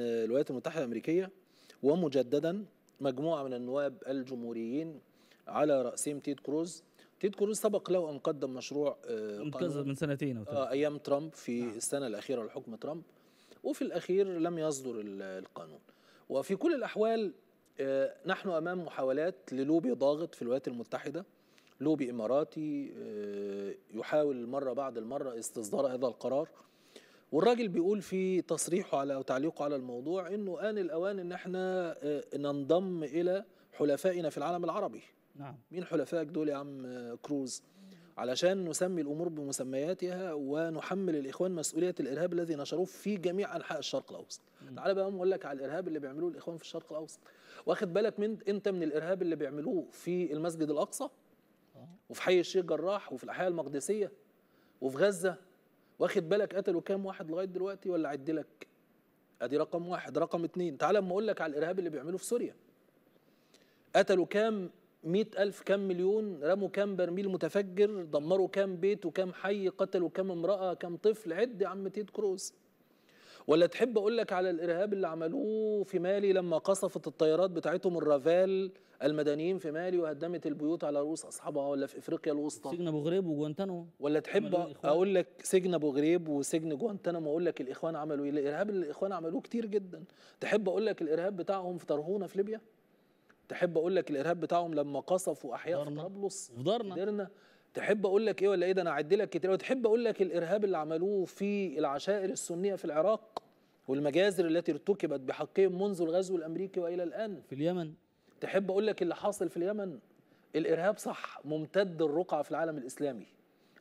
الولايات المتحدة الأمريكية ومجددا مجموعة من النواب الجمهوريين على رأسهم تيد كروز تيد كروز سبق له أن قدم مشروع آه، من سنتين أو آه، أيام ترامب في نعم. السنة الأخيرة لحكم ترامب وفي الأخير لم يصدر القانون وفي كل الأحوال آه، نحن أمام محاولات للوبي ضاغط في الولايات المتحدة لوبي إماراتي يحاول مرة بعد المرة استصدار هذا القرار والراجل بيقول في تصريحه على أو تعليقه على الموضوع أنه آن الأوان أن احنا آه، ننضم إلى حلفائنا في العالم العربي نعم مين حلفائك دول يا عم كروز علشان نسمي الأمور بمسمياتها ونحمل الإخوان مسؤولية الإرهاب الذي نشروه في جميع أنحاء الشرق الأوسط تعالى بقى أقول لك على الإرهاب اللي بيعملوه الإخوان في الشرق الأوسط واخد بالك من أنت من الإرهاب اللي بيعملوه في المسجد الأقصى آه. وفي حي الشيخ جراح وفي الأحياء المقدسية وفي غزة واخد بالك قتلوا كام واحد لغايه دلوقتي ولا لك؟ ادي رقم واحد رقم اتنين تعال اما اقول لك على الارهاب اللي بيعملوه في سوريا قتلوا كام مئة ألف كام مليون رموا كام برميل متفجر دمروا كام بيت وكام حي قتلوا كام امرأة كام طفل عد يا عم تيد كروز ولا تحب اقول لك على الارهاب اللي عملوه في مالي لما قصفت الطيارات بتاعتهم الرافال المدنيين في مالي وهدمت البيوت على رؤوس اصحابها ولا في افريقيا الوسطى سجن ابو غريب وجوانتانامو ولا تحب اقول لك سجن ابو غريب وسجن جوانتانامو واقول لك الاخوان عملوا ايه الارهاب اللي الاخوان عملوه كتير جدا تحب اقول لك الارهاب بتاعهم في طرهونه في ليبيا تحب اقول لك الارهاب بتاعهم لما قصفوا احياء في طرابلس دارنا. تحب اقول لك ايه ولا ايه ده انا اعدي لك كتير وتحب اقول لك الارهاب اللي عملوه في العشائر السنيه في العراق والمجازر التي ارتكبت بحقهم منذ الغزو الامريكي والى الان في اليمن تحب اقول لك اللي حاصل في اليمن الارهاب صح ممتد الرقعه في العالم الاسلامي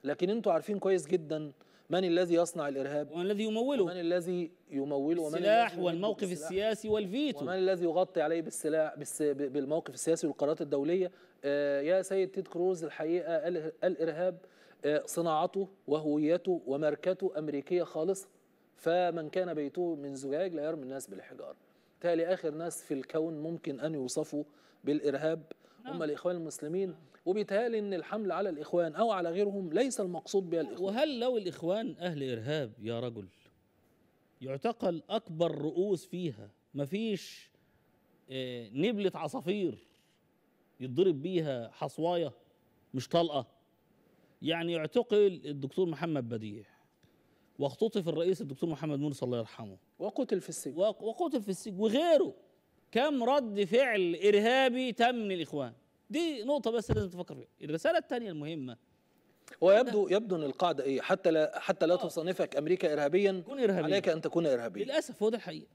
لكن انتوا عارفين كويس جدا من الذي يصنع الإرهاب ومن الذي يموله ومن الذي يموله ومن السلاح والموقف السياسي والفيتو ومن الذي يغطي عليه بالسلاح بالموقف السياسي والقرارات الدولية آه، يا سيد تيد كروز الحقيقة الإرهاب آه، صناعته وهويته وماركته أمريكية خالصة فمن كان بيته من زجاج لا يرمي الناس بالحجارة بالتالي آخر ناس في الكون ممكن أن يوصفوا بالإرهاب نعم. هم الإخوان المسلمين وبيتهيألي أن الحمل على الإخوان أو على غيرهم ليس المقصود بها الإخوان وهل لو الإخوان أهل إرهاب يا رجل يعتقل أكبر رؤوس فيها مفيش آه، نبلة عصافير يتضرب بيها حصواية مش طلقة يعني يعتقل الدكتور محمد بديع واختطف الرئيس الدكتور محمد مرسي الله يرحمه وقتل في السجن وقتل في السجن وغيره كم رد فعل إرهابي تم من الإخوان دي نقطة بس لازم تفكر فيها الرسالة الثانية المهمة ويبدو يبدو ان القاعده ايه حتى لا حتى لا آه. تصنفك امريكا ارهابيا إرهابي. عليك ان تكون ارهابيا للاسف هو ده الحقيقه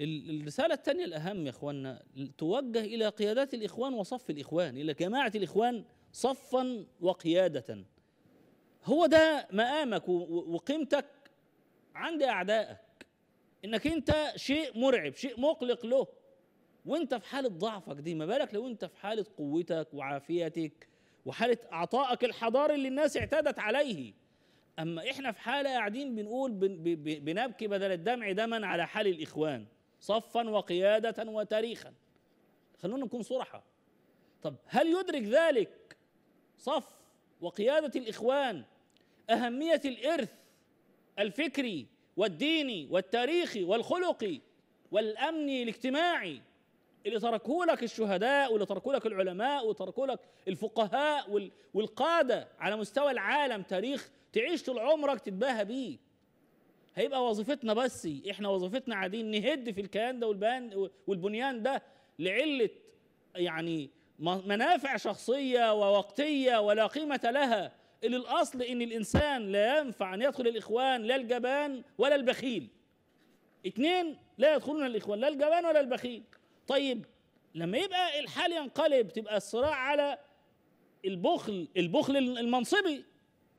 الرساله الثانيه الاهم يا اخواننا توجه الى قيادات الاخوان وصف الاخوان الى جماعه الاخوان صفا وقياده هو ده مقامك وقيمتك عند اعدائك انك انت شيء مرعب شيء مقلق له وانت في حاله ضعفك دي ما بالك لو انت في حاله قوتك وعافيتك وحاله عطائك الحضاري اللي الناس اعتادت عليه اما احنا في حاله قاعدين بنقول بنبكي بدل الدمع دما على حال الاخوان صفا وقياده وتاريخا خلونا نكون صرحه طب هل يدرك ذلك صف وقياده الاخوان اهميه الارث الفكري والديني والتاريخي والخلقي والامني الاجتماعي اللي تركوا لك الشهداء واللي تركوا لك العلماء وتركوا لك الفقهاء والقادة على مستوى العالم تاريخ تعيش طول عمرك تتباهى بيه هيبقى وظيفتنا بس احنا وظيفتنا قاعدين نهد في الكيان ده والبان والبنيان ده لعلة يعني منافع شخصية ووقتية ولا قيمة لها اللي الأصل إن الإنسان لا ينفع أن يدخل الإخوان لا الجبان ولا البخيل اثنين لا يدخلون الإخوان لا الجبان ولا البخيل طيب لما يبقى الحال ينقلب تبقى الصراع على البخل البخل المنصبي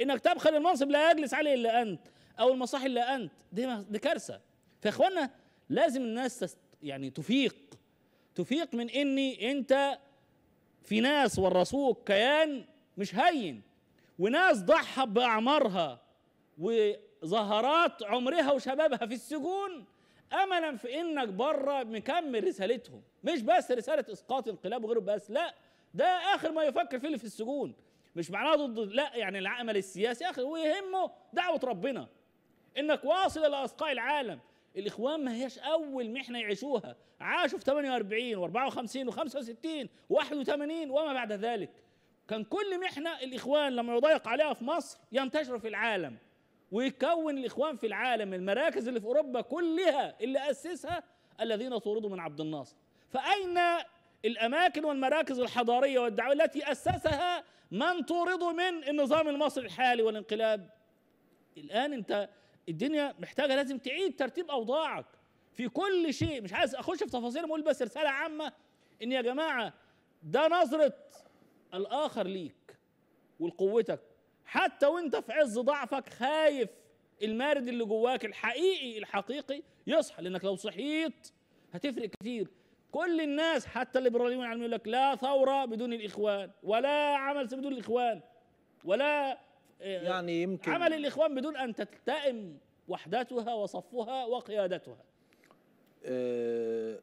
انك تبخل المنصب لا يجلس عليه الا انت او المصاحي الا انت دي دي كارثه فيا اخوانا لازم الناس يعني تفيق تفيق من اني انت في ناس ورثوك كيان مش هين وناس ضحت باعمارها وظهرات عمرها وشبابها في السجون املا في انك بره مكمل رسالتهم مش بس رساله اسقاط انقلاب وغيره بس لا ده اخر ما يفكر فيه اللي في السجون مش معناه ضد لا يعني العمل السياسي اخر ويهمه دعوه ربنا انك واصل الى اسقاء العالم الاخوان ما هياش اول محنه يعيشوها عاشوا في 48 و54 و65 و81 وما بعد ذلك كان كل محنه الاخوان لما يضايق عليها في مصر ينتشر في العالم ويكون الاخوان في العالم المراكز اللي في اوروبا كلها اللي اسسها الذين طردوا من عبد الناصر فاين الاماكن والمراكز الحضاريه والدعويه التي اسسها من طردوا من النظام المصري الحالي والانقلاب الان انت الدنيا محتاجه لازم تعيد ترتيب اوضاعك في كل شيء مش عايز اخش في تفاصيل اقول بس رساله عامه ان يا جماعه ده نظره الاخر ليك ولقوتك حتى وانت في عز ضعفك خايف المارد اللي جواك الحقيقي الحقيقي يصحى لانك لو صحيت هتفرق كتير كل الناس حتى الليبراليون العالميين يقول لك لا ثوره بدون الاخوان ولا عمل بدون الاخوان ولا آه، يعني يمكن عمل الاخوان بدون ان تلتئم وحدتها وصفها وقيادتها آه،